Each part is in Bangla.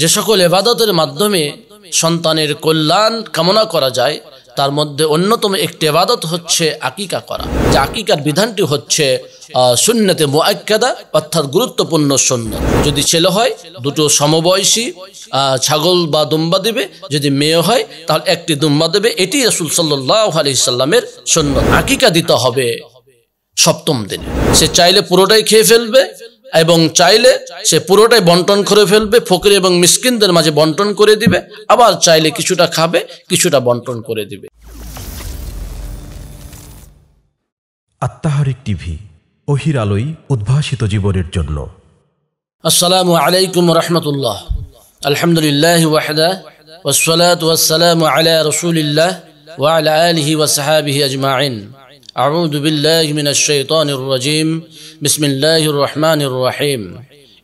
যে সকল এবাদতের মাধ্যমে সন্তানের কল্যাণ কামনা করা যায় তার মধ্যে অন্যতম একটি এবাদত হচ্ছে আকিকা করা যে আকিকার বিধানটি হচ্ছে শূন্যতে মোয়াক্কাদা অর্থাৎ গুরুত্বপূর্ণ শূন্য যদি ছেলে হয় দুটো সমবয়সী ছাগল বা দুম্বা দেবে যদি মেয়ে হয় তাহলে একটি দুম্বা দেবে এটি রসুল সাল্লাহ আলি সাল্লামের শূন্য আকিকা দিতে হবে সপ্তম দিনে সে চাইলে পুরোটাই খেয়ে ফেলবে এবং চাইলে সে পুরোটাই বন্টন করে ফেলবে ফকির এবং মিসকিনদের মাঝে বন্টন করে দিবে আবার চাইলে কিছুটা খাবে কিছুটা বন্টন করে দিবে আত্মাহারিক টিভি অহির আলোই উদ্ভাসিত জীবনের জন্য আসসালামু আলাইকুম রহমতুল্লাহ আলহামদুলিল্লাহ ওয়াহদা ওসলাত ওয়াসালাম আলা রসুলিল্লাহ ওয়া আলা আলহি ওয়াসাহাবিহি আজমাইন أعوذ بالله من الشيطان الرجيم بسم الله الرحمن الرحيم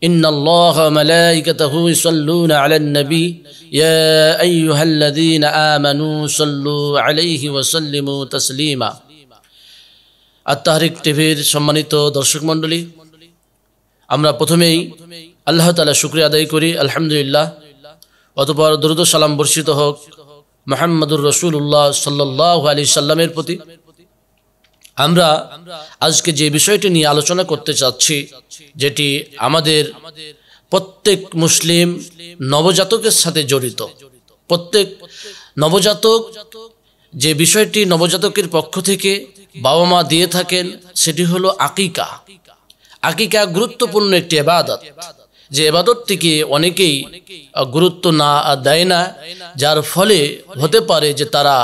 إن الله وملائكته يصلون على النبي يا أيها الذين آمنوا صلوا عليه وسلموا تسليما আত্মাহারিক টিভির সম্মানিত দর্শক মণ্ডলী আমরা প্রথমেই আল্লাহ তালা শুক্রিয়া আদায় করি আলহামদুলিল্লাহ অতপর দ্রুত সালাম বর্ষিত হোক মোহাম্মদুর রসুল্লাহ সাল্লাহ আলি সাল্লামের প্রতি আমরা আজকে যে বিষয়টি নিয়ে আলোচনা করতে চাচ্ছি যেটি আমাদের প্রত্যেক মুসলিম নবজাতকের সাথে জড়িত প্রত্যেক নবজাতক যে বিষয়টি নবজাতকের পক্ষ থেকে বাবা মা দিয়ে থাকেন সেটি হলো আকিকা আকিকা গুরুত্বপূর্ণ একটি এবাদত যে এবাদতটিকে অনেকেই গুরুত্ব না দেয় না যার ফলে হতে পারে যে তারা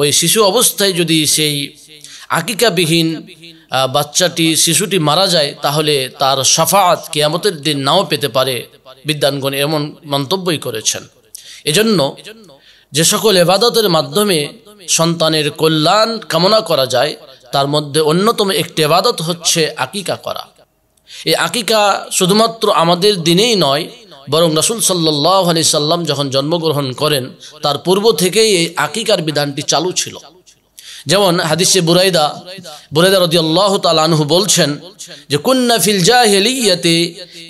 ওই শিশু অবস্থায় যদি সেই আকিকাবিহীন বাচ্চাটি শিশুটি মারা যায় তাহলে তার সাফাত কেয়ামতের দিন নাও পেতে পারে বিদ্যানগণ এমন মন্তব্যই করেছেন এজন্য যে সকল এবাদতের মাধ্যমে সন্তানের কল্যাণ কামনা করা যায় তার মধ্যে অন্যতম একটি এবাদত হচ্ছে আকিকা করা এই আকিকা শুধুমাত্র আমাদের দিনেই নয় বরং রাসুল সাল্লাহ আলি সাল্লাম যখন জন্মগ্রহণ করেন তার পূর্ব থেকেই এই আকিকার বিধানটি চালু ছিল যেমন হাদিসে বুরাইদা বুরাইদা রদি আল্লাহ তালু বলছেন যে কুন্না ফিল জাহেলিয়াতে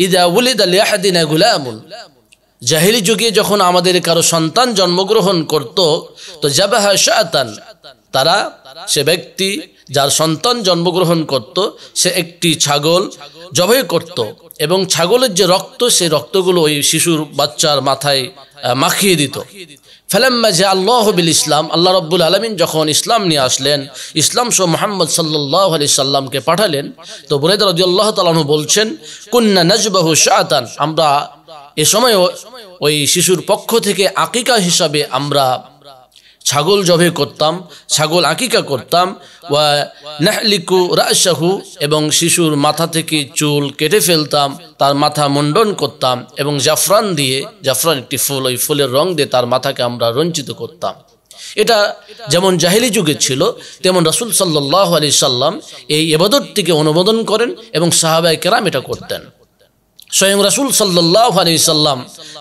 ইদা উলিদ আলিয়াহাদিনা গুলামুল জাহিলি যুগে যখন আমাদের কারো সন্তান জন্মগ্রহণ করত তো জাবাহা শাহতান তারা সে ব্যক্তি যার সন্তান জন্মগ্রহণ করত সে একটি ছাগল জবাই করত এবং ছাগলের যে রক্ত সে রক্তগুলো ওই শিশুর বাচ্চার মাথায় মাখিয়ে দিত ফেলাম্মা জা আল্লাহ বিল ইসলাম আল্লাহ রব্বুল আলমিন যখন ইসলাম নিয়ে আসলেন ইসলাম সো মোহাম্মদ সাল্লাহ আলি সাল্লামকে পাঠালেন তো বুরেদ রাজি আল্লাহ তালু বলছেন কুন্না নজবাহু শাহতান আমরা এ সময় ওই শিশুর পক্ষ থেকে আকিকা হিসাবে আমরা ছাগল জবে করতাম ছাগল আকিকা করতাম ওয়া নাহলিকু রাশাহু এবং শিশুর মাথা থেকে চুল কেটে ফেলতাম তার মাথা মুন্ডন করতাম এবং জাফরান দিয়ে জাফরান একটি ফুল ওই ফুলের রং দিয়ে তার মাথাকে আমরা রঞ্জিত করতাম এটা যেমন জাহেলি যুগে ছিল তেমন রাসুল সাল্লাহ আলি সাল্লাম এই এবাদতটিকে অনুমোদন করেন এবং সাহাবায় কেরাম এটা করতেন স্বয়ং রাসুল সাল্লাহ সাল্লাম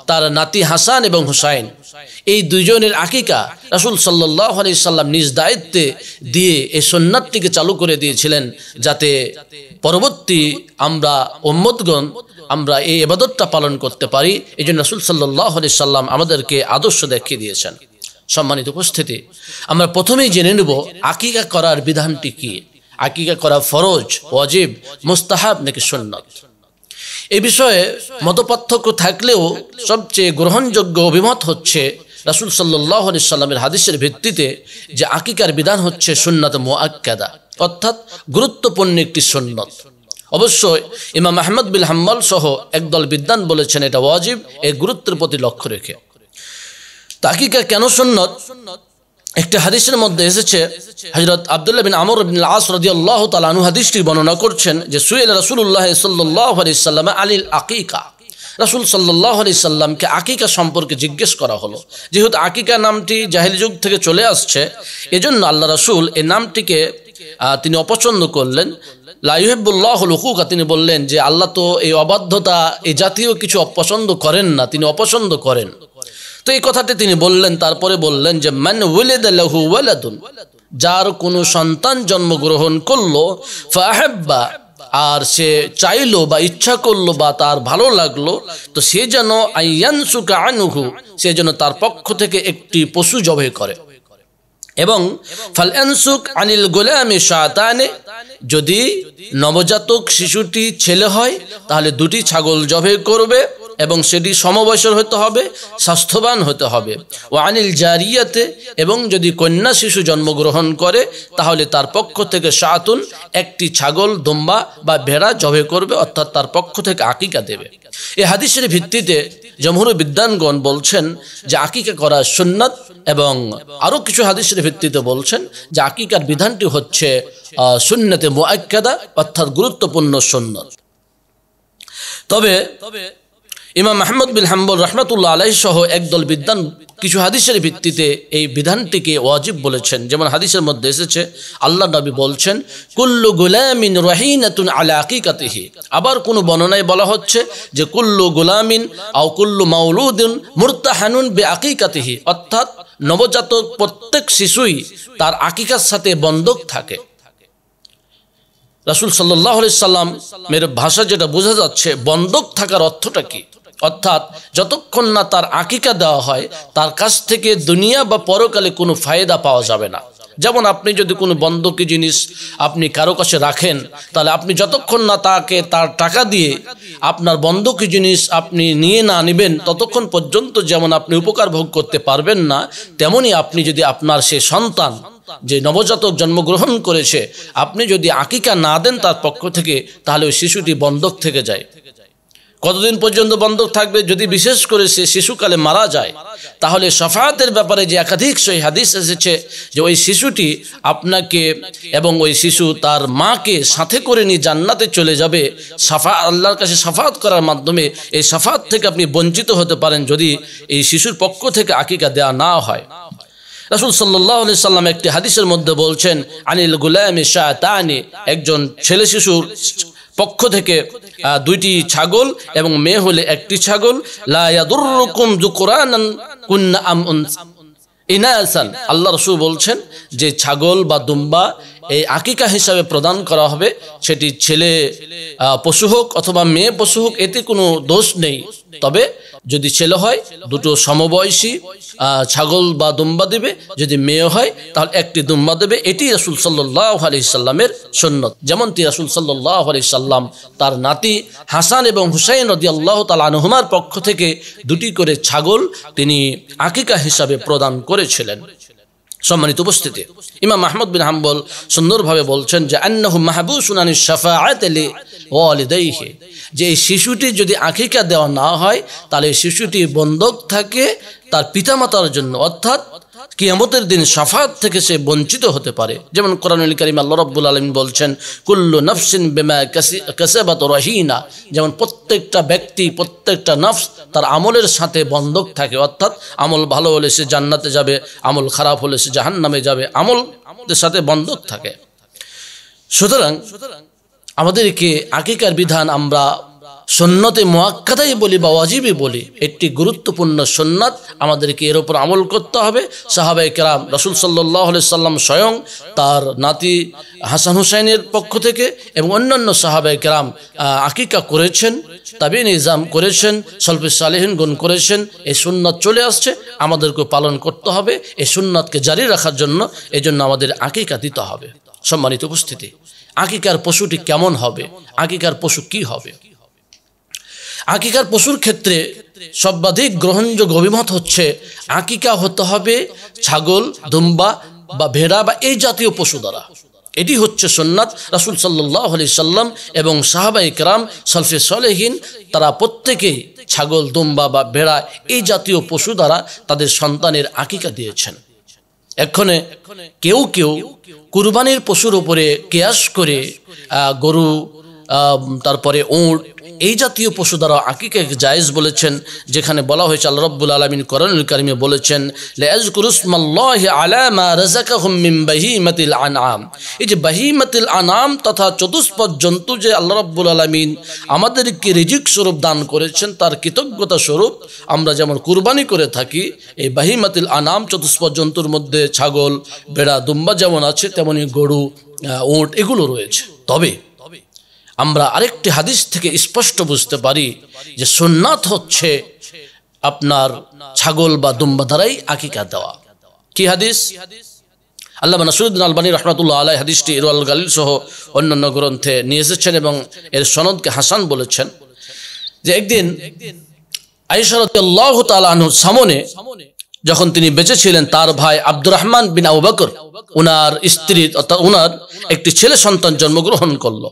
তার নাতি হাসান এবং হুসাইন এই দুজনের আকিকা রাসুল সাল্লাহ আলি সাল্লাম নিজ দায়িত্বে দিয়ে এই সন্ন্যাতটিকে চালু করে দিয়েছিলেন যাতে পরবর্তী আমরা ওম্মদগণ আমরা এই এবাদতটা পালন করতে পারি এই জন্য রাসুল সাল্লাহ আলি সাল্লাম আমাদেরকে আদর্শ দেখিয়ে দিয়েছেন সম্মানিত উপস্থিতি আমরা প্রথমেই জেনে নেব আকিকা করার বিধানটি কি আকিকা করা ফরজ অজীব মুস্তাহাব নাকি সন্ন্যত এ বিষয়ে মতপার্থক্য থাকলেও সবচেয়ে গ্রহণযোগ্য অভিমত হচ্ছে রাসুল সাল্লাহ সাল্লামের হাদিসের ভিত্তিতে যে আকিকার বিধান হচ্ছে সুন্নাত মোয়াক্কাদা অর্থাৎ গুরুত্বপূর্ণ একটি সুন্নত অবশ্যই ইমাম আহমদ বিল হাম্মাল সহ একদল বিদ্যান বলেছেন এটা ওয়াজিব এর গুরুত্বের প্রতি লক্ষ্য রেখে তাকিকা কেন সুন্নত একটি হাদিসের মধ্যে এসেছে হজরত আবদুল্লাহ বিন আমর বিন আস রদি আল্লাহ তালানু হাদিসটি বর্ণনা করছেন যে সুয়েল রসুল্লাহ সাল্লাহ আলি সাল্লাম আলিল আকিকা রাসুল সাল্লাহ আলি সাল্লামকে আকিকা সম্পর্কে জিজ্ঞেস করা হলো যেহেতু আকিকা নামটি জাহিল যুগ থেকে চলে আসছে এজন্য আল্লাহ রাসুল এই নামটিকে তিনি অপছন্দ করলেন লাইহেবুল্লাহ লুকুকা তিনি বললেন যে আল্লাহ তো এই অবাধ্যতা এই জাতীয় কিছু অপছন্দ করেন না তিনি অপছন্দ করেন তো এই কথাটি তিনি বললেন তারপরে বললেন যে ম্যান ওয়েলেদ লাহু ওয়ালাদুন যার কোনো সন্তান জন্মগ্রহণ করলো ফাহেব্বা আর সে চাইলো বা ইচ্ছা করলো বা তার ভালো লাগলো তো সে যেন আইয়ানসুকা আনুহু সে যেন তার পক্ষ থেকে একটি পশু জবে করে এবং ফালয়ানসুক আনিল গোলে আমি সাতানে যদি নবজাতক শিশুটি ছেলে হয় তাহলে দুটি ছাগল জবে করবে এবং সেটি সমবয়সের হতে হবে স্বাস্থ্যবান হতে হবে ও আনিল জারিয়াতে এবং যদি কন্যা শিশু জন্মগ্রহণ করে তাহলে তার পক্ষ থেকে সাতুন একটি ছাগল দম্বা বা ভেড়া জবে করবে অর্থাৎ তার পক্ষ থেকে আকিকা দেবে এই হাদিসের ভিত্তিতে জমহুর বিদ্যানগণ বলছেন যে আকিকা করা সুন্নাত এবং আরও কিছু হাদিসের ভিত্তিতে বলছেন যে আকিকার বিধানটি হচ্ছে সুন্নতে মোয়াক্কাদা অর্থাৎ গুরুত্বপূর্ণ সুন্নত তবে ইমাম আহমদ বিল হাম্বল রহমাতুল্লাহ আলাই সহ একদল বিদ্যান কিছু হাদিসের ভিত্তিতে এই বিধানটিকে ওয়াজিব বলেছেন যেমন হাদিসের মধ্যে এসেছে আল্লাহ নবী বলছেন কুল্লু গুলামিন রহিনাতুন আলা আকিকাতিহি আবার কোনো বর্ণনায় বলা হচ্ছে যে কুল্লু গুলামিন আও কুল্লু মাউলুদিন মুরতাহানুন বে আকিকাতিহি অর্থাৎ নবজাতক প্রত্যেক শিশুই তার আকিকার সাথে বন্ধক থাকে রাসুল সাল্লাহ সাল্লাম এর ভাষা যেটা বোঝা যাচ্ছে বন্ধক থাকার অর্থটা কি অর্থাৎ যতক্ষণ না তার আকিকা দেওয়া হয় তার কাছ থেকে দুনিয়া বা পরকালে কোনো ফায়দা পাওয়া যাবে না যেমন আপনি যদি কোনো বন্ধকি জিনিস আপনি কারো কাছে রাখেন তাহলে আপনি যতক্ষণ না তাকে তার টাকা দিয়ে আপনার বন্ধকি জিনিস আপনি নিয়ে না নেবেন ততক্ষণ পর্যন্ত যেমন আপনি উপকার ভোগ করতে পারবেন না তেমনি আপনি যদি আপনার সে সন্তান যে নবজাতক জন্মগ্রহণ করেছে আপনি যদি আকিকা না দেন তার পক্ষ থেকে তাহলে ওই শিশুটি বন্ধক থেকে যায় কতদিন পর্যন্ত বন্ধক থাকবে যদি বিশেষ করে সে শিশুকালে মারা যায় তাহলে সফাতের ব্যাপারে যে একাধিক সেই হাদিস এসেছে যে ওই শিশুটি আপনাকে এবং ওই শিশু তার মাকে সাথে করে নিয়ে জান্নাতে চলে যাবে সাফা আল্লাহর কাছে সাফাত করার মাধ্যমে এই সাফাত থেকে আপনি বঞ্চিত হতে পারেন যদি এই শিশুর পক্ষ থেকে আকিকা দেয়া না হয় রাসুল সাল্লি আলি সাল্লাম একটি হাদিসের মধ্যে বলছেন আনিল গুলাম শাহ একজন ছেলে শিশুর পক্ষ থেকে দুইটি ছাগল এবং মেয়ে হলে একটি ছাগল লায়াদুরকুম আম আল্লাহ রসুল বলছেন যে ছাগল বা দুম্বা এই আকিকা হিসাবে প্রদান করা হবে সেটি ছেলে পশু হোক অথবা মেয়ে পশু হোক এতে কোনো দোষ নেই তবে যদি ছেলে হয় দুটো সমবয়সী ছাগল বা দুম্বা দেবে যদি মেয়ে হয় তাহলে একটি দুম্বা দেবে এটি রাসুল সাল্লাহ আলি সাল্লামের সন্ন্যত তি রাসুল সাল্লাহ আলি সাল্লাম তার নাতি হাসান এবং হুসাইন রদি আল্লাহ তালানহমার পক্ষ থেকে দুটি করে ছাগল তিনি আকিকা হিসাবে প্রদান করেছিলেন সম্মানিত উপস্থিতি ইমাম মাহমুদ বিন হাম্বল সুন্দরভাবে বলছেন যে আন্নহু মাহবুব সুনানি সাফায়াতলি ওয়ালিদাইহি যে এই শিশুটি যদি আঁকিকা দেওয়া না হয় তাহলে শিশুটি বন্ধক থাকে তার পিতামাতার জন্য অর্থাৎ কিয়ামতের দিন সাফাত থেকে সে বঞ্চিত হতে পারে যেমন কোরআনুল করিম আল্লাহ রব্বুল আলম বলছেন কুল্লু নফসিন বেমা কাসেবাত রহিনা যেমন প্রত্যেকটা ব্যক্তি প্রত্যেকটা নফস তার আমলের সাথে বন্ধক থাকে অর্থাৎ আমল ভালো হলে সে জান্নাতে যাবে আমল খারাপ হলে সে জাহান নামে যাবে আমল আমলের সাথে বন্ধক থাকে সুতরাং আমাদেরকে আকিকার বিধান আমরা সন্ন্যতে মোয়াক্কাদাই বলি বা অজীবই বলি একটি গুরুত্বপূর্ণ সন্ন্যাত আমাদেরকে এর ওপর আমল করতে হবে সাহাবাই কেরাম রসুল সাল্লাহ সাল্লাম স্বয়ং তার নাতি হাসান হুসাইনের পক্ষ থেকে এবং অন্যান্য সাহাবাই কেরাম আকিকা করেছেন তাবি নিজাম করেছেন সলফি গুণ করেছেন এই সুন্নাত চলে আসছে আমাদেরকে পালন করতে হবে এই সুন্নাতকে জারি রাখার জন্য এই জন্য আমাদের আকিকা দিতে হবে সম্মানিত উপস্থিতি আকিকার পশুটি কেমন হবে আকিকার পশু কি হবে আকিকার পশুর ক্ষেত্রে সর্বাধিক গ্রহণযোগ্য অভিমত হচ্ছে আকিকা হতে হবে ছাগল দুম্বা বা ভেড়া বা এই জাতীয় পশু দ্বারা এটি হচ্ছে সোননাথ রাসুল সাল্লি আলি সাল্লাম এবং সাহাবাই ইকরাম সালফে সলেহীন তারা প্রত্যেকেই ছাগল দুম্বা বা ভেড়া এই জাতীয় পশু দ্বারা তাদের সন্তানের আকিকা দিয়েছেন এক্ষণে কেউ কেউ কুরবানির পশুর উপরে কেয়াস করে গরু তারপরে উঁড় এই জাতীয় পশু দ্বারা আকিকে জায়েজ বলেছেন যেখানে বলা হয়েছে আল্লাহ রব্বুল আলমিন করণুল কারিমে বলেছেন আনাম এই যে বাহিমাতিল আনাম তথা চতুষ্পদ জন্তু যে আল্লাহ রব্বুল আলমিন আমাদেরকে রিজিক স্বরূপ দান করেছেন তার কৃতজ্ঞতা স্বরূপ আমরা যেমন কুরবানি করে থাকি এই বাহিমাতিল আনাম চতুষ্পদ জন্তুর মধ্যে ছাগল বেড়া দুম্বা যেমন আছে তেমনি গরু উঁট এগুলো রয়েছে তবে আমরা আরেকটি হাদিস থেকে স্পষ্ট বুঝতে পারি যে সোননাথ হচ্ছে আপনার ছাগল বা দুম্বা দ্বারাই আকিকা দেওয়া কি হাদিস আল্লাহ নাসরুদ্দিন আলবানী রহমতুল্লাহ আলাই হাদিসটি ইরুয়াল গালিল সহ অন্যান্য গ্রন্থে নিয়ে এসেছেন এবং এর সনদকে হাসান বলেছেন যে একদিন সামনে যখন তিনি বেঁচে ছিলেন তার ভাই আব্দুর রহমান বিন আউবাকর উনার স্ত্রীর অর্থাৎ উনার একটি ছেলে সন্তান জন্মগ্রহণ করলো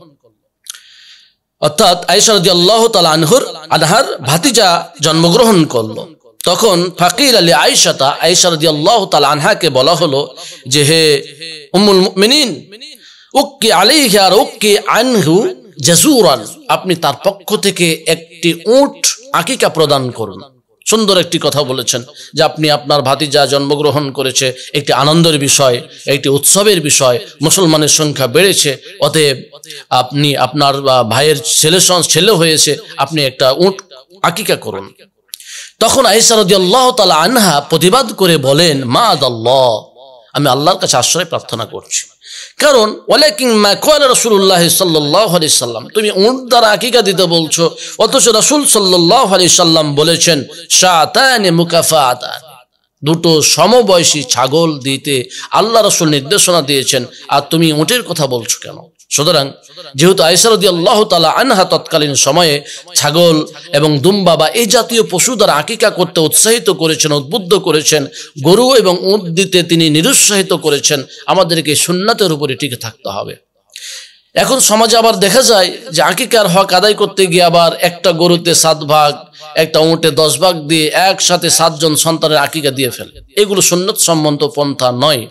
অর্থাৎ আইসারদি আল্লাহ তালা আনহুর আনহার ভাতিজা জন্মগ্রহণ করলো তখন ফাকির আলী আয়সাতা আয়সারদি আল্লাহ তালা আনহাকে বলা হলো যে হে উমুল মিনিন উক্কি আলিহ আর উক্কি আনহু জেজুরান আপনি তার পক্ষ থেকে একটি উঠ আকিকা প্রদান করুন সুন্দর একটি কথা বলেছেন যে আপনি আপনার ভাতি যা জন্মগ্রহণ করেছে একটি আনন্দের বিষয় একটি উৎসবের বিষয় মুসলমানের সংখ্যা বেড়েছে অতএব আপনি আপনার ভাইয়ের ছেলে ছেলে হয়েছে আপনি একটা উঁট আকিকা করুন তখন আইসারদি আল্লাহ তালা আনহা প্রতিবাদ করে বলেন মা আদাল্লাহ আমি আল্লাহর কাছে আশ্রয় প্রার্থনা করছি কারণ ওয়ালাকিং মাকওয়াল রসুল্লাহ সাল্লাহ আলি সাল্লাম তুমি উঁট দ্বারা আকিকা দিতে বলছো অথচ রসুল সাল্লাহ আলি সাল্লাম বলেছেন শাহতায়নে মুকাফা আতান দুটো সমবয়সী ছাগল দিতে আল্লাহ রসুল নির্দেশনা দিয়েছেন আর তুমি উঁটের কথা বলছো কেন সুতরাং যেহেতু আয়সারদি আল্লাহ তালা আনহা তৎকালীন সময়ে ছাগল এবং দুম্বা বা এই জাতীয় পশু দ্বারা আকিকা করতে উৎসাহিত করেছেন উদ্বুদ্ধ করেছেন গরু এবং উঁট দিতে তিনি নিরুৎসাহিত করেছেন আমাদেরকে সুন্নাতের উপরে টিকে থাকতে হবে এখন সমাজে আবার দেখা যায় যে আঁকিকার হক আদায় করতে গিয়ে আবার একটা গরুতে সাত ভাগ একটা উঁটে দশ ভাগ দিয়ে একসাথে সাতজন সন্তানের আঁকিকা দিয়ে ফেলে এগুলো সুন্নত সম্বন্ধ পন্থা নয়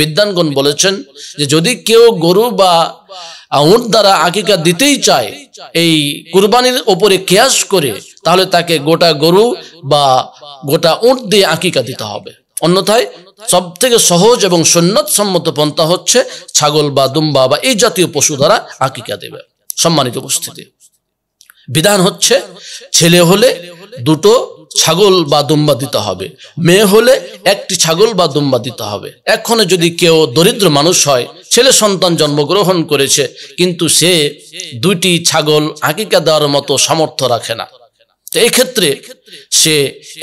বিদ্যানগণ বলেছেন যে যদি কেউ গরু বা উঁট দ্বারা আঁকিকা দিতেই চায় এই কুরবানির ওপরে কেয়াস করে তাহলে তাকে গোটা গরু বা গোটা উঁট দিয়ে আঁকিকা দিতে হবে অন্যথায় সব থেকে সহজ এবং সন্ন্যত সম্মত পন্থা হচ্ছে ছাগল বা দুম্বা বা এই জাতীয় পশু দ্বারা আকিকা দেবে সম্মানিত উপস্থিতি বিধান হচ্ছে ছেলে হলে দুটো ছাগল বা দুম্বা দিতে হবে মেয়ে হলে একটি ছাগল বা দুম্বা দিতে হবে এখনো যদি কেউ দরিদ্র মানুষ হয় ছেলে সন্তান জন্মগ্রহণ করেছে কিন্তু সে দুইটি ছাগল আকিকা দেওয়ার মতো সামর্থ্য রাখে না তো ক্ষেত্রে সে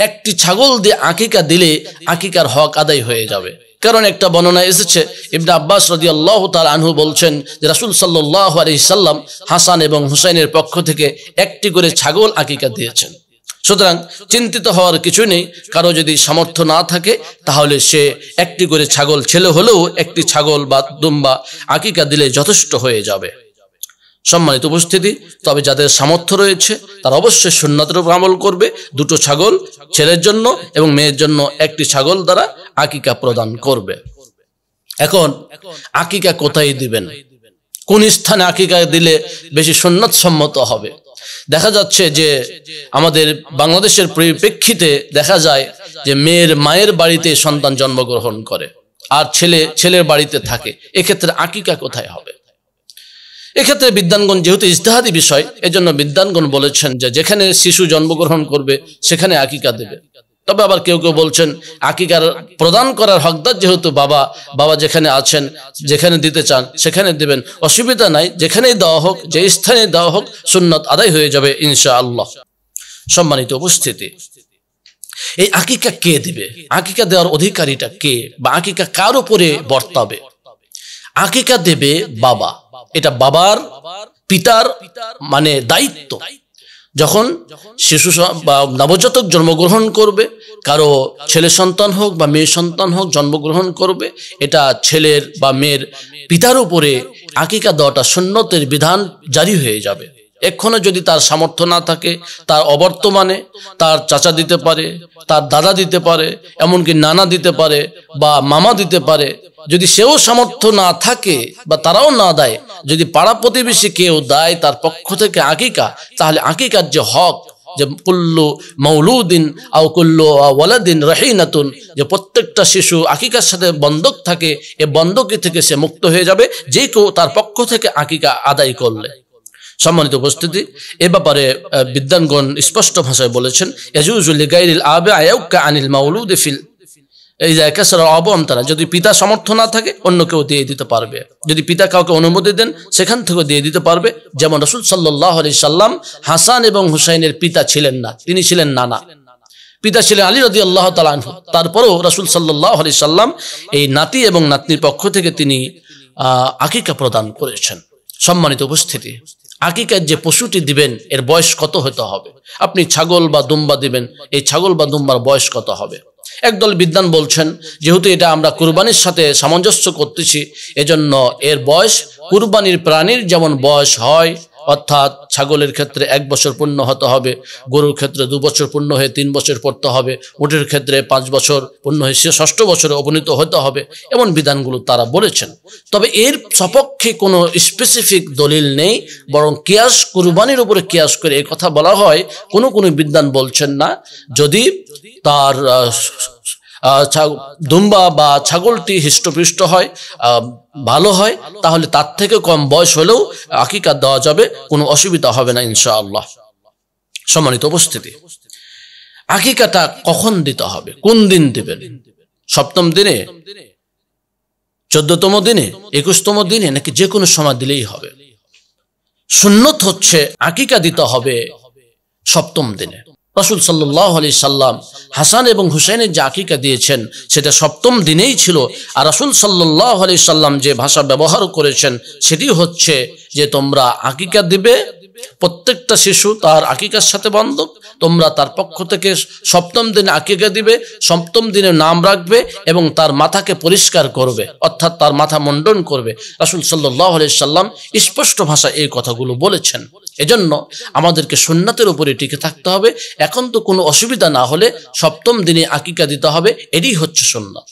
একটি ছাগল দিয়ে আকিকা দিলে আকিকার হক আদায় হয়ে যাবে কারণ একটা বর্ণনা এসেছে ইবনা আব্বাস রদি আল্লাহ তার আনহু বলছেন যে রাসুল সাল্লাহ আলি সাল্লাম হাসান এবং হুসাইনের পক্ষ থেকে একটি করে ছাগল আকিকা দিয়েছেন সুতরাং চিন্তিত হওয়ার কিছু নেই কারো যদি সামর্থ্য না থাকে তাহলে সে একটি করে ছাগল ছেলে হলেও একটি ছাগল বা দুম্বা আকিকা দিলে যথেষ্ট হয়ে যাবে সম্মানিত উপস্থিতি তবে যাদের সামর্থ্য রয়েছে তারা অবশ্যই সুন্নাতের উপর আমল করবে দুটো ছাগল ছেলের জন্য এবং মেয়ের জন্য একটি ছাগল দ্বারা আকিকা প্রদান করবে এখন আকিকা কোথায় দিবেন কোন স্থানে আকিকা দিলে বেশি সুন্নত সম্মত হবে দেখা যাচ্ছে যে আমাদের বাংলাদেশের পরিপ্রেক্ষিতে দেখা যায় যে মেয়ের মায়ের বাড়িতে সন্তান জন্মগ্রহণ করে আর ছেলে ছেলের বাড়িতে থাকে এক্ষেত্রে আকিকা কোথায় হবে এক্ষেত্রে বিদ্যানগণ যেহেতু ইস্তাহাদি বিষয় এজন্য বিদ্যানগণ বলেছেন যে যেখানে শিশু জন্মগ্রহণ করবে সেখানে আকিকা দেবে তবে আবার কেউ কেউ বলছেন আকিকার প্রদান করার হকদার যেহেতু বাবা বাবা যেখানে আছেন যেখানে দিতে চান সেখানে দেবেন অসুবিধা নাই যেখানেই দেওয়া হোক যে স্থানে দেওয়া হোক সুন্নত আদায় হয়ে যাবে ইনশা আল্লাহ সম্মানিত উপস্থিতি এই আকিকা কে দিবে আকিকা দেওয়ার অধিকারীটা কে বা আকিকা কার উপরে বর্তাবে আকিকা দেবে বাবা এটা বাবার পিতার মানে দায়িত্ব যখন শিশু বা নবজাতক জন্মগ্রহণ করবে কারো ছেলে সন্তান হোক বা মেয়ে সন্তান হোক জন্মগ্রহণ করবে এটা ছেলের বা মেয়ের পিতার উপরে আকিকা দেওয়াটা সন্ন্যতের বিধান জারি হয়ে যাবে এক্ষণে যদি তার সামর্থ্য না থাকে তার অবর্তমানে তার চাচা দিতে পারে তার দাদা দিতে পারে এমনকি নানা দিতে পারে বা মামা দিতে পারে যদি সেও সামর্থ্য না থাকে বা তারাও না দেয় যদি পাড়া প্রতিবেশী কেউ দেয় তার পক্ষ থেকে আঁকিকা তাহলে আঁকিকার যে হক যে কুল্লু মৌলুদ্দিন আও কুল্লু রাহি নাতুন যে প্রত্যেকটা শিশু আঁকিকার সাথে বন্ধক থাকে এ বন্ধকি থেকে সে মুক্ত হয়ে যাবে যে কেউ তার পক্ষ থেকে আঁকিকা আদায় করলে সম্মানিত উপস্থিতি এ ব্যাপারে বিদ্যানগণ স্পষ্ট ভাষায় বলেছেন এজুজুল্লিগাইল আবে আয়াউকা আনিল ফিল এই জায়গা সারা অবম তারা যদি পিতা সমর্থ না থাকে অন্য কেউ দিয়ে দিতে পারবে যদি পিতা কাউকে অনুমতি দেন সেখান থেকেও দিয়ে দিতে পারবে যেমন রসুল সাল্লাহ আলি সাল্লাম হাসান এবং হুসাইনের পিতা ছিলেন না তিনি ছিলেন নানা পিতা ছিলেন আলী রদি আল্লাহ তালু তারপরেও রসুল সাল্লাহ আলি সাল্লাম এই নাতি এবং নাতনির পক্ষ থেকে তিনি আকিকা প্রদান করেছেন সম্মানিত উপস্থিতি আকিকার যে পশুটি দিবেন এর বয়স কত হতে হবে আপনি ছাগল বা দুম্বা দিবেন এই ছাগল বা দুম্বার বয়স কত হবে একদল বিদ্যান বলছেন যেহেতু এটা আমরা কুরবানির সাথে সামঞ্জস্য করতেছি এজন্য এর বয়স কুরবানির প্রাণীর যেমন বয়স হয় অর্থাৎ ছাগলের ক্ষেত্রে এক বছর পূর্ণ হতে হবে গরুর ক্ষেত্রে দু বছর পূর্ণ হয়ে তিন বছর পড়তে হবে উটের ক্ষেত্রে পাঁচ বছর পূর্ণ হয়ে সে ষষ্ঠ বছরে উপনীত হতে হবে এমন বিধানগুলো তারা বলেছেন তবে এর সপক্ষে কোনো স্পেসিফিক দলিল নেই বরং কিয়াস কুরবানির উপরে কিয়াস করে কথা বলা হয় কোনো কোনো বিদ্যান বলছেন না যদি তার দুম্বা বা ছাগলটি হৃষ্টপৃষ্ট হয় ভালো হয় তাহলে তার থেকে কম বয়স হলেও আকিকা দেওয়া যাবে কোনো অসুবিধা হবে না ইনশাআল্লাহ সম্মানিত উপস্থিতি আকিকাটা কখন দিতে হবে কোন দিন দেবেন সপ্তম দিনে চোদ্দতম দিনে একুশতম দিনে নাকি যে কোনো সময় দিলেই হবে সুন্নত হচ্ছে আকিকা দিতে হবে সপ্তম দিনে রসুল সাল্লাহ আলি সাল্লাম হাসান এবং হুসেনের যে আকিকা দিয়েছেন সেটা সপ্তম দিনেই ছিল আর রসুল সাল্লাহ আলি সাল্লাম যে ভাষা ব্যবহার করেছেন সেটি হচ্ছে যে তোমরা আকিকা দিবে প্রত্যেকটা শিশু তার আকিকার সাথে বান্ধব তোমরা তার পক্ষ থেকে সপ্তম দিনে আকিকা দিবে সপ্তম দিনে নাম রাখবে এবং তার মাথাকে পরিষ্কার করবে অর্থাৎ তার মাথা মণ্ডন করবে রাসুল সাল্লাহ সাল্লাম স্পষ্ট ভাষা এই কথাগুলো বলেছেন এজন্য আমাদেরকে সুন্নাতের উপরে টিকে থাকতে হবে এখন তো কোনো অসুবিধা না হলে সপ্তম দিনে আকিকা দিতে হবে এটি হচ্ছে সুন্নাত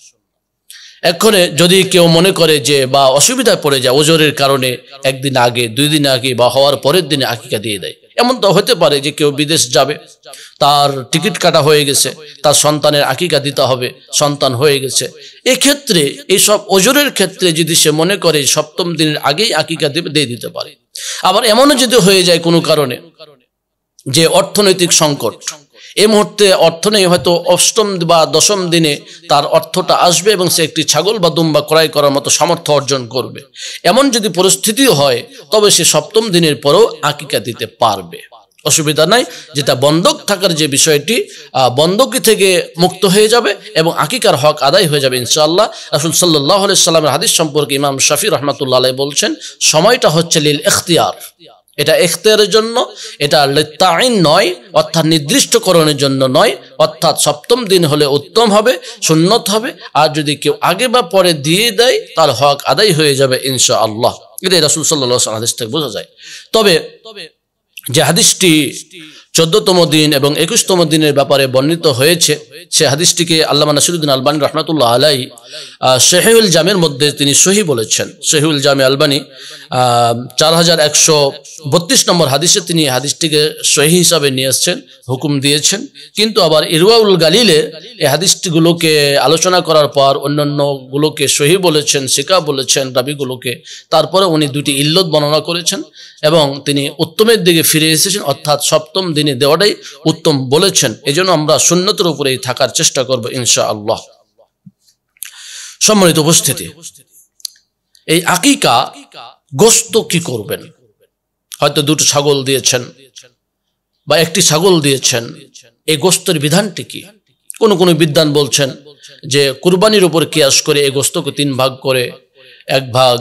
এক্ষণে যদি কেউ মনে করে যে বা অসুবিধায় পড়ে যায় ওজোরের কারণে একদিন আগে দুই দিন আগে বা হওয়ার পরের দিনে আকিকা দিয়ে দেয় এমন তো হতে পারে যে কেউ বিদেশ যাবে তার টিকিট কাটা হয়ে গেছে তার সন্তানের আকিকা দিতে হবে সন্তান হয়ে গেছে এক্ষেত্রে এইসব ওজোরের ক্ষেত্রে যদি সে মনে করে সপ্তম দিনের আগেই আকিকা দিয়ে দিতে পারে আবার এমনও যদি হয়ে যায় কোনো কারণে যে অর্থনৈতিক সংকট এ মুহূর্তে অর্থ নেই হয়তো অষ্টম বা দশম দিনে তার অর্থটা আসবে এবং সে একটি ছাগল বা দুম্বা ক্রয় করার মতো সামর্থ্য অর্জন করবে এমন যদি পরিস্থিতিও হয় তবে সে সপ্তম দিনের পরেও আকিকা দিতে পারবে অসুবিধা নাই যেটা বন্ধক থাকার যে বিষয়টি বন্ধকি থেকে মুক্ত হয়ে যাবে এবং আকিকার হক আদায় হয়ে যাবে ইনশাআল্লাহ রাসুল সাল্লাহ সাল্লামের হাদিস সম্পর্কে ইমাম শাফি রহমাতুল্লাহ বলছেন সময়টা হচ্ছে লীল এখতিয়ার এটা এখতিয়ারের জন্য এটা লেত্তাইন নয় অর্থাৎ নির্দিষ্টকরণের জন্য নয় অর্থাৎ সপ্তম দিন হলে উত্তম হবে সুন্নত হবে আর যদি কেউ আগে বা পরে দিয়ে দেয় তার হক আদায় হয়ে যাবে ইনশা আল্লাহ এটা রাসুল সাল্লাহ হাদিস থেকে বোঝা যায় তবে যে হাদিসটি চোদ্দতম দিন এবং একুশতম দিনের ব্যাপারে বর্ণিত হয়েছে সে হাদিসটিকে আল্লাহ নাসিরুদ্দিন আলবানী রহমাতুল্লাহ আলাই শেহুল জামের মধ্যে তিনি সহি বলেছেন শেহুল জামে আলবানী চার হাজার একশো বত্রিশ নম্বর হাদিসে তিনি হাদিসটিকে সহি হিসাবে নিয়ে এসছেন হুকুম দিয়েছেন কিন্তু আবার ইরুয়াউল গালিলে এই হাদিসটিগুলোকে আলোচনা করার পর অন্যান্যগুলোকে সহি বলেছেন শিকা বলেছেন রাবিগুলোকে তারপরে উনি দুটি ইল্লত বর্ণনা করেছেন এবং তিনি উত্তমের দিকে ফিরে এসেছেন অর্থাৎ সপ্তম দিন তিনি দেওয়াটাই উত্তম বলেছেন এজন্য আমরা সুন্নতের উপরেই থাকার চেষ্টা করব ইনশা আল্লাহ সম্মানিত উপস্থিতি এই আকিকা গোস্ত কি করবেন হয়তো দুটো ছাগল দিয়েছেন বা একটি ছাগল দিয়েছেন এই গোস্তের বিধানটি কি কোন কোন বিদ্যান বলছেন যে কুরবানির উপর কেয়াস করে এই গোস্তকে তিন ভাগ করে এক ভাগ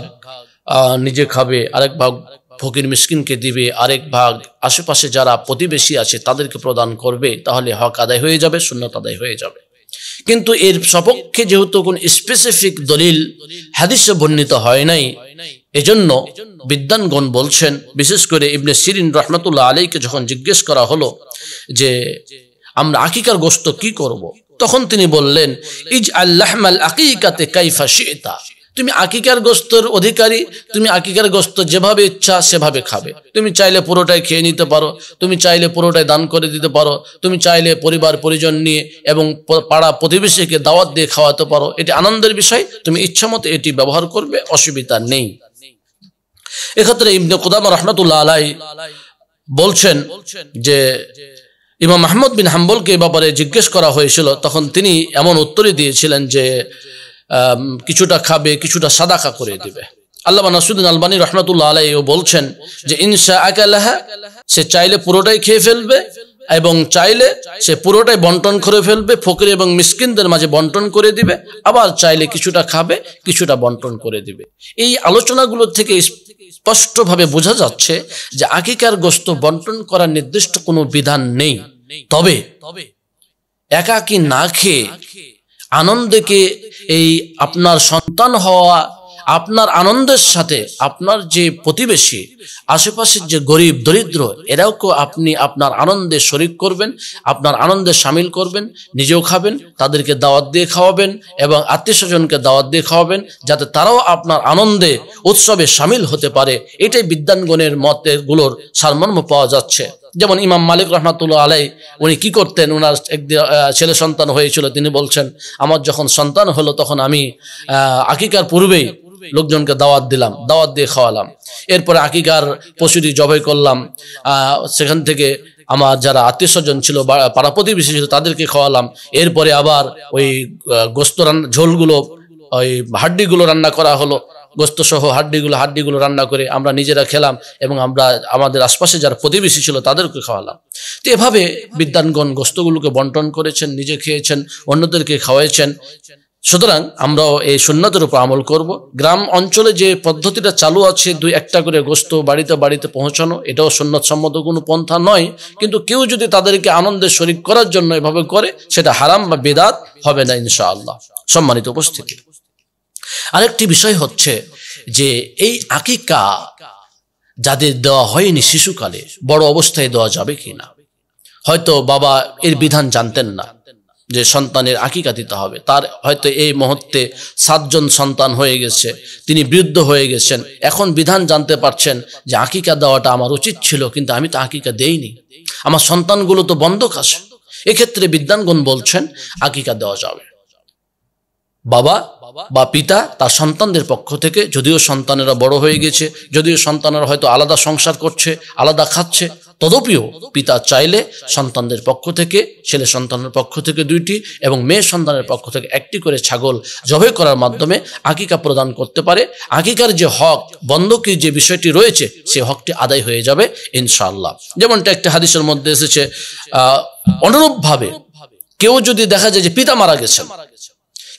নিজে খাবে আরেক ভাগ ফকির মিসকিনকে দিবে আরেক ভাগ আশেপাশে যারা প্রতিবেশী আছে তাদেরকে প্রদান করবে তাহলে হক আদায় হয়ে যাবে শূন্য আদায় হয়ে যাবে কিন্তু এর সপক্ষে যেহেতু কোন স্পেসিফিক দলিল হাদিস বর্ণিত হয় নাই এজন্য বিদ্যানগণ বলছেন বিশেষ করে ইবনে সিরিন রহমতুল্লাহ আলীকে যখন জিজ্ঞেস করা হলো যে আমরা আকিকার গোস্ত কি করব। তখন তিনি বললেন ইজ আল্লাহমাল আকিকাতে কাইফা শেতা তুমি আকিকার গোস্তর অধিকারী তুমি আকিকার গোস্ত যেভাবে ইচ্ছা সেভাবে খাবে তুমি চাইলে পুরোটাই খেয়ে নিতে পারো তুমি চাইলে পুরোটাই দান করে দিতে পারো তুমি চাইলে পরিবার পরিজন নিয়ে এবং পাড়া প্রতিবেশীকে দাওয়াত দিয়ে খাওয়াতে পারো এটি আনন্দের বিষয় তুমি ইচ্ছামতো এটি ব্যবহার করবে অসুবিধা নেই এক্ষেত্রে ইমনে কুদামা রহমতুল্লাহ আলাই বলছেন যে ইমাম মাহমুদ বিন হাম্বলকে এ ব্যাপারে জিজ্ঞেস করা হয়েছিল তখন তিনি এমন উত্তরই দিয়েছিলেন যে কিছুটা খাবে কিছুটা সাদাকা করে দেবে আল্লাহ নাসুদ্দিন আলবানী রহমতুল্লাহ আলাইও বলছেন যে ইনসা আকালাহা সে চাইলে পুরোটাই খেয়ে ফেলবে এবং চাইলে সে পুরোটাই বন্টন করে ফেলবে ফকির এবং মিসকিনদের মাঝে বন্টন করে দিবে আবার চাইলে কিছুটা খাবে কিছুটা বন্টন করে দিবে এই আলোচনাগুলোর থেকে স্পষ্টভাবে বোঝা যাচ্ছে যে আকিকার গোস্ত বন্টন করার নির্দিষ্ট কোনো বিধান নেই তবে তবে একাকি না খেয়ে আনন্দকে এই আপনার সন্তান হওয়া আপনার আনন্দের সাথে আপনার যে প্রতিবেশী আশেপাশের যে গরিব দরিদ্র এরাওকে আপনি আপনার আনন্দে শরিক করবেন আপনার আনন্দে সামিল করবেন নিজেও খাবেন তাদেরকে দাওয়াত দিয়ে খাওয়াবেন এবং আত্মীয় স্বজনকে দাওয়াত দিয়ে খাওয়াবেন যাতে তারাও আপনার আনন্দে উৎসবে সামিল হতে পারে এটাই বিদ্যানগণের মতের গুলোর সারমর্ম পাওয়া যাচ্ছে যেমন ইমাম মালিক রহমাতুল্লাহ আলাই উনি কি করতেন ওনার একদিন ছেলে সন্তান হয়েছিল তিনি বলছেন আমার যখন সন্তান হলো তখন আমি আকিকার পূর্বেই লোকজনকে দাওয়াত দিলাম দাওয়াত দিয়ে খাওয়ালাম এরপরে আকিকার পশুটি জবাই করলাম সেখান থেকে আমার যারা আত্মীয় স্বজন ছিল পাড়া প্রতিবেশী ছিল তাদেরকে খাওয়ালাম এরপরে আবার ওই গোস্ত রান্না ঝোলগুলো ওই হাড্ডিগুলো রান্না করা হলো সহ হাড্ডিগুলো হাড্ডিগুলো রান্না করে আমরা নিজেরা খেলাম এবং আমরা আমাদের আশপাশে যারা প্রতিবেশী ছিল তাদেরকে খাওয়ালাম তো এভাবে বিদ্যানগণ গোস্তগুলোকে বন্টন করেছেন নিজে খেয়েছেন অন্যদেরকে খাওয়াইছেন সুতরাং আমরাও এই সুন্নাতের উপর আমল করব গ্রাম অঞ্চলে যে পদ্ধতিটা চালু আছে দুই একটা করে গোস্ত বাড়িতে বাড়িতে পৌঁছানো এটাও সম্মত কোনো পন্থা নয় কিন্তু কেউ যদি তাদেরকে আনন্দে শরিক করার জন্য এভাবে করে সেটা হারাম বা বেদাত হবে না ইনশাআল্লাহ সম্মানিত উপস্থিতি আরেকটি বিষয় হচ্ছে যে এই আকিকা যাদের দেওয়া হয়নি শিশুকালে বড় অবস্থায় দেওয়া যাবে কি না হয়তো বাবা এর বিধান জানতেন না যে সন্তানের আকিকা দিতে হবে তার হয়তো এই মুহূর্তে সাতজন সন্তান হয়ে গেছে তিনি বৃদ্ধ হয়ে গেছেন এখন বিধান জানতে পারছেন যে আকিকা দেওয়াটা আমার উচিত ছিল কিন্তু আমি তো আকিকা দেইনি আমার সন্তানগুলো তো বন্ধ খাস এক্ষেত্রে বিদ্যানগণ বলছেন আকিকা দেওয়া যাবে বাবা বা পিতা তার সন্তানদের পক্ষ থেকে যদিও সন্তানেরা বড় হয়ে গেছে যদিও সন্তানেরা হয়তো আলাদা সংসার করছে আলাদা খাচ্ছে তদপিও পিতা চাইলে সন্তানদের পক্ষ থেকে ছেলে সন্তানের পক্ষ থেকে দুইটি এবং মেয়ে সন্তানের পক্ষ থেকে একটি করে ছাগল জবে করার মাধ্যমে আকিকা প্রদান করতে পারে আকিকার যে হক বন্ধকির যে বিষয়টি রয়েছে সে হকটি আদায় হয়ে যাবে ইনশাআল্লাহ যেমনটা একটা হাদিসের মধ্যে এসেছে অনুরূপভাবে কেউ যদি দেখা যায় যে পিতা মারা গেছেন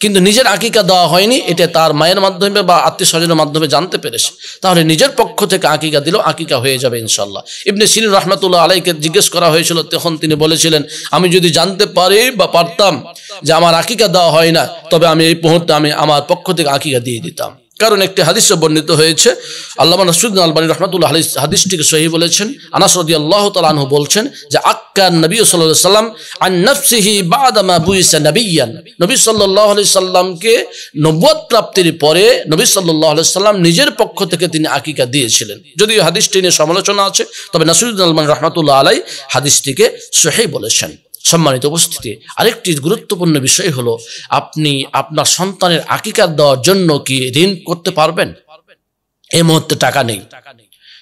কিন্তু নিজের আকিকা দেওয়া হয়নি এটা তার মায়ের মাধ্যমে বা আত্মীয় স্বজনের মাধ্যমে জানতে পেরেছে তাহলে নিজের পক্ষ থেকে আকিকা দিল আকিকা হয়ে যাবে ইনশাল্লাহ ইবনে সিরিন রহমাতুল্লাহ আলাইকে জিজ্ঞেস করা হয়েছিল তখন তিনি বলেছিলেন আমি যদি জানতে পারি বা পারতাম যে আমার আকিকা দেওয়া হয় না তবে আমি এই মুহূর্তে আমি আমার পক্ষ থেকে আকিকা দিয়ে দিতাম কারণ একটি হাদিস বর্ণিত হয়েছে আল্লাহ নসরুদ্দিন আলবানী রহমতুল্লাহ হাদিসটিকে সহি বলেছেন আনাস রদি আল্লাহ তালাহু বলছেন যে আক্কা নবী সাল্লাহ সাল্লাম আন নফসিহি বাদামা বুইসা নবীয়ান নবী সাল্লাহ আলি সাল্লামকে নব্বত প্রাপ্তির পরে নবী সাল্লাহ আলি সাল্লাম নিজের পক্ষ থেকে তিনি আকিকা দিয়েছিলেন যদিও হাদিসটি নিয়ে সমালোচনা আছে তবে নসরুদ্দিন আলমান রহমতুল্লাহ আলাই হাদিসটিকে সহি বলেছেন সম্মানিত উপস্থিতি আরেকটি গুরুত্বপূর্ণ বিষয় হলো আপনি আপনার সন্তানের আকিকার দেওয়ার জন্য কি ঋণ করতে পারবেন এই মুহূর্তে টাকা নেই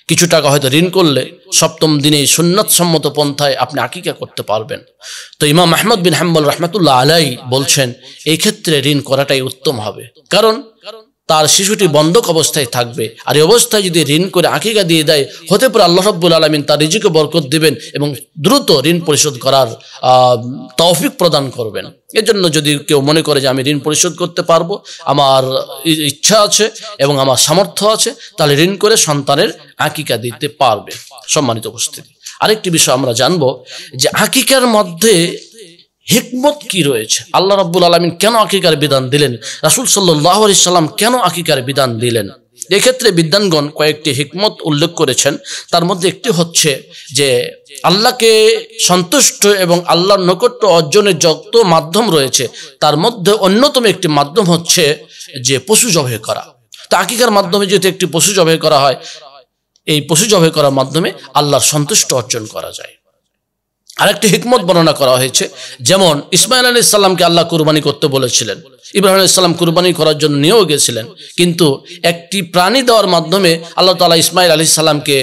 কিছু টাকা হয়তো ঋণ করলে সপ্তম দিনে সম্মত পন্থায় আপনি আকিকা করতে পারবেন তো ইমাম আহমদ বিন হাম্বল রহমতুল্লাহ আলাই বলছেন এই ক্ষেত্রে ঋণ করাটাই উত্তম হবে কারণ তার শিশুটি বন্ধক অবস্থায় থাকবে আর এই অবস্থায় যদি ঋণ করে আঁকিকা দিয়ে দেয় হতে পারে আল্লাহ রব্বুল আলমিন তার রিজিকে বরকত দিবেন এবং দ্রুত ঋণ পরিশোধ করার তৌফিক প্রদান করবেন এজন্য যদি কেউ মনে করে যে আমি ঋণ পরিশোধ করতে পারবো আমার ইচ্ছা আছে এবং আমার সামর্থ্য আছে তাহলে ঋণ করে সন্তানের আঁকিকা দিতে পারবে সম্মানিত উপস্থিতি আরেকটি বিষয় আমরা জানব যে আকিকার মধ্যে হিকমত কি রয়েছে আল্লাহ রব্বুল আলমিন কেন আকিকার বিধান দিলেন রাসুল সাল্লাহ আলি সাল্লাম কেন আকিকার বিধান দিলেন এক্ষেত্রে বিদ্যানগণ কয়েকটি হিকমত উল্লেখ করেছেন তার মধ্যে একটি হচ্ছে যে আল্লাহকে সন্তুষ্ট এবং আল্লাহর নৈকট্য অর্জনের যত মাধ্যম রয়েছে তার মধ্যে অন্যতম একটি মাধ্যম হচ্ছে যে পশু জবাই করা তা আকিকার মাধ্যমে যদি একটি পশু জবাই করা হয় এই পশু জবাই করার মাধ্যমে আল্লাহর সন্তুষ্ট অর্জন করা যায় আরেকটি হিকমত বর্ণনা করা হয়েছে যেমন ইসমাইল আলী ইসলামকে আল্লাহ কুরবানি করতে বলেছিলেন ইব্রাহিম আলী ইসলাম কুরবানি করার জন্য নিয়েও গেছিলেন কিন্তু একটি প্রাণী দেওয়ার মাধ্যমে আল্লাহ তালা ইসমাইল আলী ইসলামকে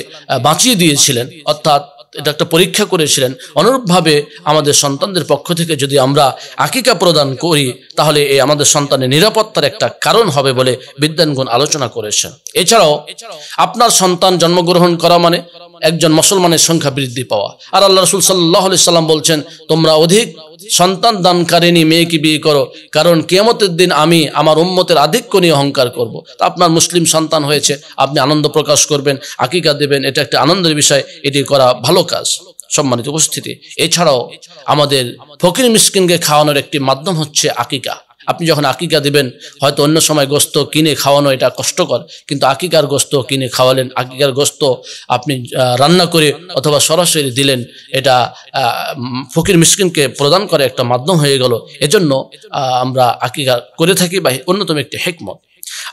বাঁচিয়ে দিয়েছিলেন অর্থাৎ এটা একটা পরীক্ষা করেছিলেন অনুরূপভাবে আমাদের সন্তানদের পক্ষ থেকে যদি আমরা আকিকা প্রদান করি তাহলে এই আমাদের সন্তানের নিরাপত্তার একটা কারণ হবে বলে বিদ্যানগুণ আলোচনা করেছেন এছাড়াও আপনার সন্তান জন্মগ্রহণ করা মানে একজন মুসলমানের সংখ্যা বৃদ্ধি পাওয়া আর আল্লাহ রসুল সাল্লাহ সাল্লাম বলছেন তোমরা অধিক সন্তান দানকারিনী মেয়েকে বিয়ে করো কারণ কেয়ামতের দিন আমি আমার উম্মতের আধিক্য নিয়ে অহংকার করব। তা আপনার মুসলিম সন্তান হয়েছে আপনি আনন্দ প্রকাশ করবেন আকিকা দেবেন এটা একটা আনন্দের বিষয় এটি করা ভালো কাজ সম্মানিত উপস্থিতি এছাড়াও আমাদের ফকির মিসকিনকে খাওয়ানোর একটি মাধ্যম হচ্ছে আকিকা আপনি যখন আকিকা দিবেন হয়তো অন্য সময় গোস্ত কিনে খাওয়ানো এটা কষ্টকর কিন্তু আকিকার গোস্ত কিনে খাওয়ালেন আকিকার গোস্ত আপনি রান্না করে অথবা সরাসরি দিলেন এটা ফকির মিসকিনকে প্রদান করে একটা মাধ্যম হয়ে গেল এজন্য আমরা আকিকা করে থাকি বা অন্যতম একটি হেকমত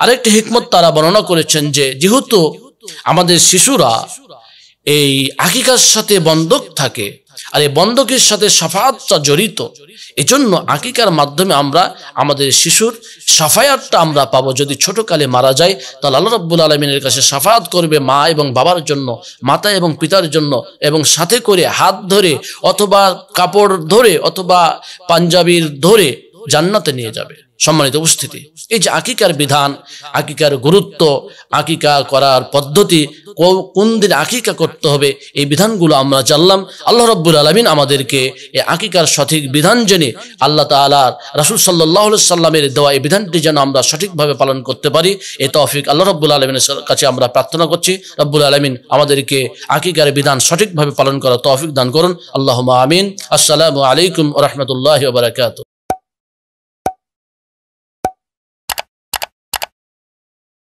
আরেকটি হেকমত তারা বর্ণনা করেছেন যে যেহেতু আমাদের শিশুরা এই আকিকার সাথে বন্ধক থাকে আর এই বন্ধকের সাথে সাফায়াতটা জড়িত এজন্য আকিকার মাধ্যমে আমরা আমাদের শিশুর সাফায়াতটা আমরা পাবো যদি ছোটকালে মারা যায় তাহলে আল্লাহ রব্বুল আলমিনের কাছে সাফায়াত করবে মা এবং বাবার জন্য মাতা এবং পিতার জন্য এবং সাথে করে হাত ধরে অথবা কাপড় ধরে অথবা পাঞ্জাবির ধরে জান্নাতে নিয়ে যাবে সম্মানিত উপস্থিতি এই যে আকিকার বিধান আকিকার গুরুত্ব আকিকা করার পদ্ধতি কোন দিন আকিকা করতে হবে এই বিধানগুলো আমরা জানলাম আল্লাহ রব্বুল আলমিন আমাদেরকে এই আকিকার সঠিক বিধান জেনে আল্লাহ তালার রাসুল সাল্লাহ সাল্লামের দেওয়া এই বিধানটি যেন আমরা সঠিকভাবে পালন করতে পারি এ তফিক আল্লাহ রব্বুল আলমিনের কাছে আমরা প্রার্থনা করছি রব্বুল আলমিন আমাদেরকে আকিকার বিধান সঠিকভাবে পালন করা তৌফিক দান করুন আল্লাহ আমিন আসসালামু আলাইকুম রহমতুল্লাহ বারকাত